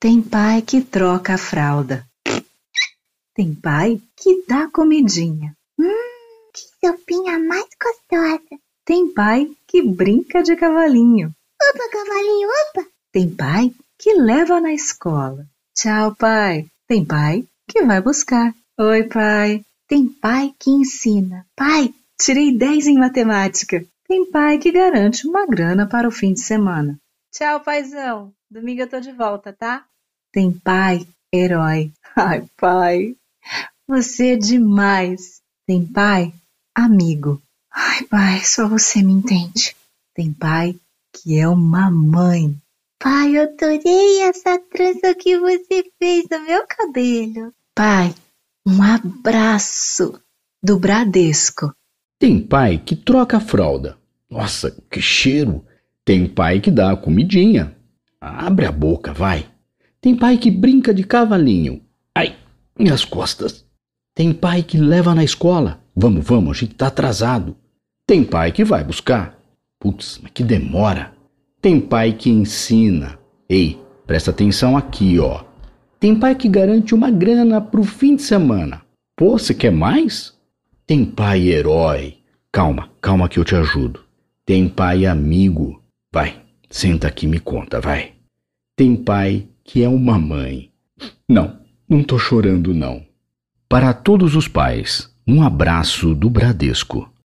Tem pai que troca a fralda. Tem pai que dá comidinha. Hum, que sopinha mais gostosa. Tem pai que brinca de cavalinho. Opa, cavalinho, opa! Tem pai que leva na escola. Tchau, pai. Tem pai que vai buscar. Oi, pai. Tem pai que ensina. Pai, tirei 10 em matemática. Tem pai que garante uma grana para o fim de semana. Tchau, paizão. Domingo eu tô de volta, tá? Tem pai, herói. Ai, pai. Você é demais. Tem pai, amigo. Ai, pai, só você me entende. Tem pai que é uma mãe. Pai, eu adorei essa trança que você fez no meu cabelo. Pai, um abraço do Bradesco. Tem pai que troca a fralda. Nossa, que cheiro! Tem pai que dá a comidinha. Abre a boca, vai. Tem pai que brinca de cavalinho. Ai, minhas costas. Tem pai que leva na escola. Vamos, vamos, a gente tá atrasado. Tem pai que vai buscar. Putz, mas que demora. Tem pai que ensina. Ei, presta atenção aqui, ó. Tem pai que garante uma grana pro fim de semana. Pô, você quer mais? Tem pai herói. Calma, calma que eu te ajudo. Tem pai amigo. Vai, senta aqui e me conta, vai. Tem pai que é uma mãe. Não, não tô chorando, não. Para todos os pais, um abraço do Bradesco.